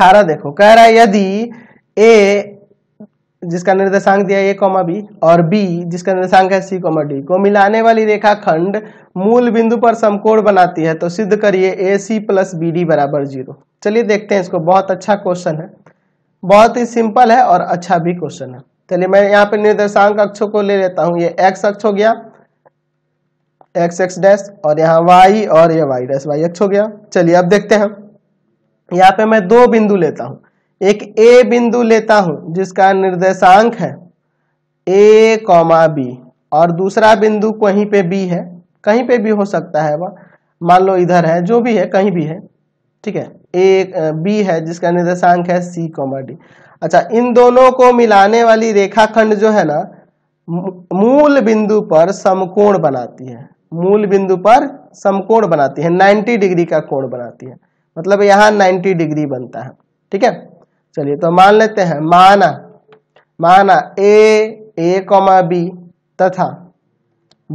अठारह देखो कह रहा है यदि ए जिसका निर्देशांक दिया ए कॉमा बी और बी जिसका निर्देशांक है सी कॉमा डी को मिलाने वाली रेखा खंड मूल बिंदु पर समकोण बनाती है तो सिद्ध करिए A C plus B D बराबर जीरो चलिए देखते हैं इसको बहुत अच्छा क्वेश्चन है बहुत ही सिंपल है और अच्छा भी क्वेश्चन है चलिए मैं यहाँ पे निर्देशांक अक्षों को ले लेता हूँ ये एक्स अक्ष हो गया एक्स एक्स डैश और यहाँ वाई और ये वाई डैश वाई अक्ष हो गया चलिए अब देखते हैं यहाँ पे मैं दो बिंदु लेता हूं एक ए बिंदु लेता हूं जिसका निर्देशांक है ए कॉमा बी और दूसरा बिंदु कहीं पे बी है कहीं पे भी हो सकता है वह मान लो इधर है जो भी है कहीं भी है ठीक है ए बी है जिसका निर्देशांक है सी कॉमा डी अच्छा इन दोनों को मिलाने वाली रेखाखंड जो है ना मूल बिंदु पर समकोण बनाती है मूल बिंदु पर समकोण बनाती है 90 डिग्री का कोण बनाती है मतलब यहाँ 90 डिग्री बनता है ठीक है चलिए तो मान लेते हैं माना माना ए ए कॉमा बी तथा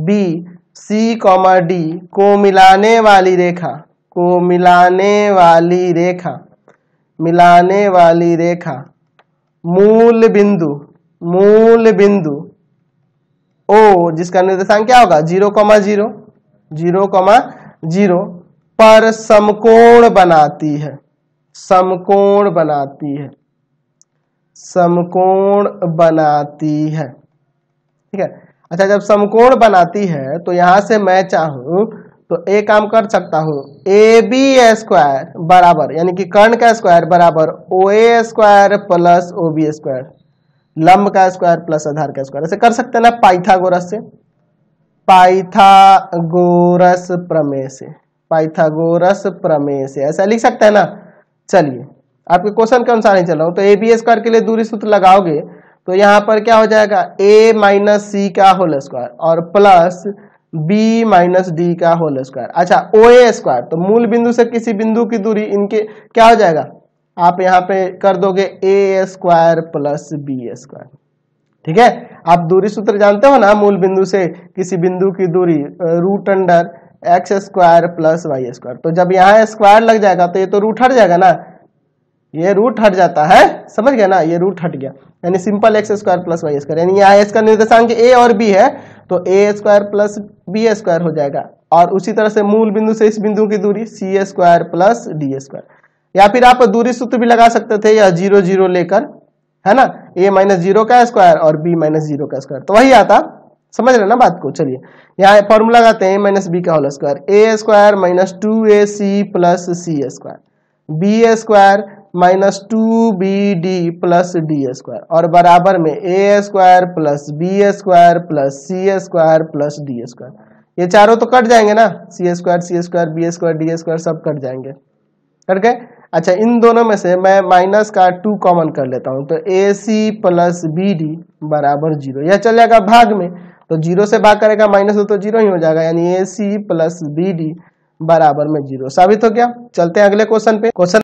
बी सी कॉमा डी को मिलाने वाली रेखा को मिलाने वाली रेखा मिलाने वाली रेखा मूल बिंदु मूल बिंदु ओ जिसका निर्देशांक क्या होगा zero comma zero zero comma zero पर समकोण बनाती है समकोण बनाती है समकोण बनाती है ठीक है अच्छा जब समकोण बनाती है तो यहां से मैं चाहू तो ए काम कर सकता हूं ए बी स्क्वायर बराबर यानी कि कर्ण का स्क्वायर बराबर O A square plus O B square लंब का स्क्वायर प्लस आधार का स्क्वायर ऐसे कर सकते हैं ना पाइथागोरस से पाइथागोरस प्रमेय से पाइथागोरस प्रमेय से ऐसा लिख सकते हैं ना चलिए आपके क्वेश्चन के अनुसार ही चल रहा हूँ तो ए बी स्क्वायर के लिए दूरी सूत्र लगाओगे तो यहाँ पर क्या हो जाएगा ए माइनस सी का होल स्क्वायर और प्लस बी माइनस डी का होल स्क्वायर अच्छा ओ ए स्क्वायर तो मूल बिंदु से किसी बिंदु की दूरी इनके क्या हो जाएगा आप यहाँ पे कर दोगे A square plus B square ठीक है आप दूरी सूत्र जानते हो ना मूल बिंदु से किसी बिंदु की दूरी root under X square plus Y square तो जब यहाँ स्क्वायर लग जाएगा तो ये तो रूट हट जाएगा ना ये रूट हट जाता है समझ गया ना ये रूट हट गया यानी simple X square plus Y square यानी यहाँ इसका निर्देशांक ए और बी है तो A square plus B square हो जाएगा और उसी तरह से मूल बिंदु से इस बिंदु की दूरी C square plus D square या फिर आप दूरी सूत्र भी लगा सकते थे या जीरो जीरो लेकर है ना ए माइनस जीरो का स्क्वायर और बी माइनस जीरो का स्क्वायर तो वही आता समझ रहे ना बात को चलिए यहाँ फॉर्मूला लगाते हैं ए माइनस बी का whole square A square minus two A C plus C square B square minus two B D plus D square और बराबर में A square plus B square plus C square plus D square ये चारों तो कट जाएंगे ना C square C square B square D square सब कट जाएंगे कट गए अच्छा इन दोनों में से मैं माइनस का टू कॉमन कर लेता हूँ तो A C plus B D बराबर जीरो यह चलेगा भाग में तो जीरो से भाग करेगा माइनस दो तो जीरो ही हो जाएगा यानी A C plus B D बराबर में जीरो साबित हो गया चलते हैं अगले क्वेश्चन पे क्वेश्चन